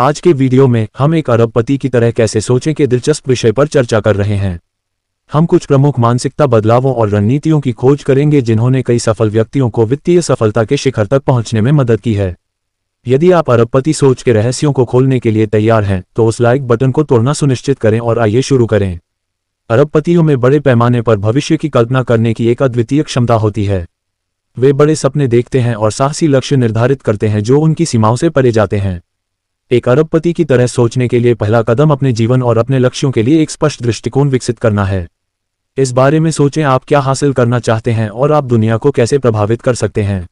आज के वीडियो में हम एक अरबपति की तरह कैसे सोचें के दिलचस्प विषय पर चर्चा कर रहे हैं हम कुछ प्रमुख मानसिकता बदलावों और रणनीतियों की खोज करेंगे जिन्होंने कई सफल व्यक्तियों को वित्तीय सफलता के शिखर तक पहुंचने में मदद की है यदि आप अरबपति सोच के रहस्यों को खोलने के लिए तैयार हैं तो उस लाइक बटन को तोड़ना सुनिश्चित करें और आइए शुरू करें अरबपतियों में बड़े पैमाने पर भविष्य की कल्पना करने की एक अद्वितीय क्षमता होती है वे बड़े सपने देखते हैं और साहसी लक्ष्य निर्धारित करते हैं जो उनकी सीमाओं से परे जाते हैं एक अरबपति की तरह सोचने के लिए पहला कदम अपने जीवन और अपने लक्ष्यों के लिए एक स्पष्ट दृष्टिकोण विकसित करना है इस बारे में सोचें आप क्या हासिल करना चाहते हैं और आप दुनिया को कैसे प्रभावित कर सकते हैं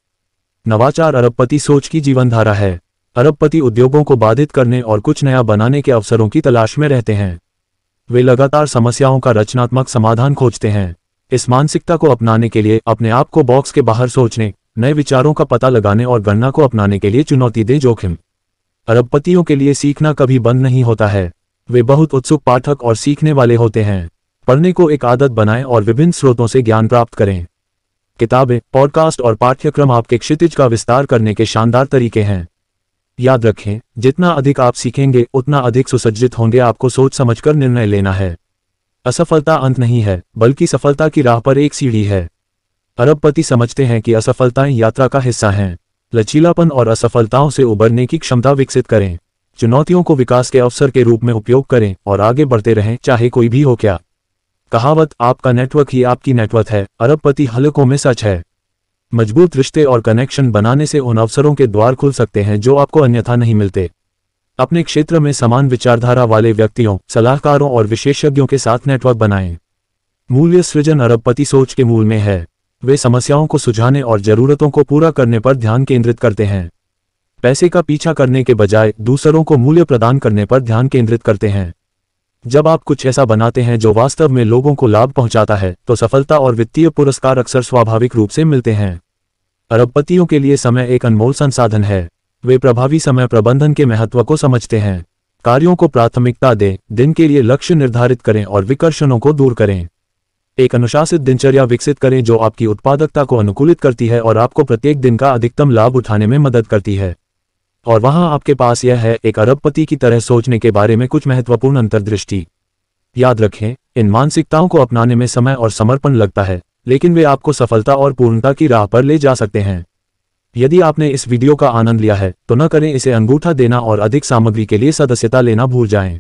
नवाचार अरबपति सोच की जीवनधारा है अरबपति उद्योगों को बाधित करने और कुछ नया बनाने के अवसरों की तलाश में रहते हैं वे लगातार समस्याओं का रचनात्मक समाधान खोजते हैं इस मानसिकता को अपनाने के लिए अपने आप को बॉक्स के बाहर सोचने नए विचारों का पता लगाने और गणना को अपनाने के लिए चुनौती दें जोखिम अरबपतियों के लिए सीखना कभी बंद नहीं होता है वे बहुत उत्सुक पाठक और सीखने वाले होते हैं पढ़ने को एक आदत बनाएं और विभिन्न स्रोतों से ज्ञान प्राप्त करें किताबें पॉडकास्ट और पाठ्यक्रम आपके क्षितिज का विस्तार करने के शानदार तरीके हैं याद रखें जितना अधिक आप सीखेंगे उतना अधिक सुसज्जित होंगे आपको सोच समझकर निर्णय लेना है असफलता अंत नहीं है बल्कि सफलता की राह पर एक सीढ़ी है अरबपति समझते हैं कि असफलताएं यात्रा का हिस्सा हैं लचीलापन और असफलताओं से उबरने की क्षमता विकसित करें चुनौतियों को विकास के अवसर के रूप में उपयोग करें और आगे बढ़ते रहें चाहे कोई भी हो क्या कहावत आपका नेटवर्क ही आपकी नेटवर्क है अरबपति हलकों में सच है मजबूत रिश्ते और कनेक्शन बनाने से उन अवसरों के द्वार खुल सकते हैं जो आपको अन्यथा नहीं मिलते अपने क्षेत्र में समान विचारधारा वाले व्यक्तियों सलाहकारों और विशेषज्ञों के साथ नेटवर्क बनाएं मूल्य सृजन अरबपति सोच के मूल में है वे समस्याओं को सुझाने और जरूरतों को पूरा करने पर ध्यान केंद्रित करते हैं पैसे का पीछा करने के बजाय दूसरों को मूल्य प्रदान करने पर ध्यान केंद्रित करते हैं जब आप कुछ ऐसा बनाते हैं जो वास्तव में लोगों को लाभ पहुंचाता है तो सफलता और वित्तीय पुरस्कार अक्सर स्वाभाविक रूप से मिलते हैं अरबपतियों के लिए समय एक अनमोल संसाधन है वे प्रभावी समय प्रबंधन के महत्व को समझते हैं कार्यों को प्राथमिकता दें दिन के लिए लक्ष्य निर्धारित करें और विकर्षणों को दूर करें एक अनुशासित दिनचर्या विकसित करें जो आपकी उत्पादकता को अनुकूलित करती है और आपको प्रत्येक दिन का अधिकतम लाभ उठाने में मदद करती है और वहां आपके पास यह है एक अरबपति की तरह सोचने के बारे में कुछ महत्वपूर्ण अंतर्दृष्टि याद रखें इन मानसिकताओं को अपनाने में समय और समर्पण लगता है लेकिन वे आपको सफलता और पूर्णता की राह पर ले जा सकते हैं यदि आपने इस वीडियो का आनंद लिया है तो न करें इसे अंगूठा देना और अधिक सामग्री के लिए सदस्यता लेना भूल जाएं।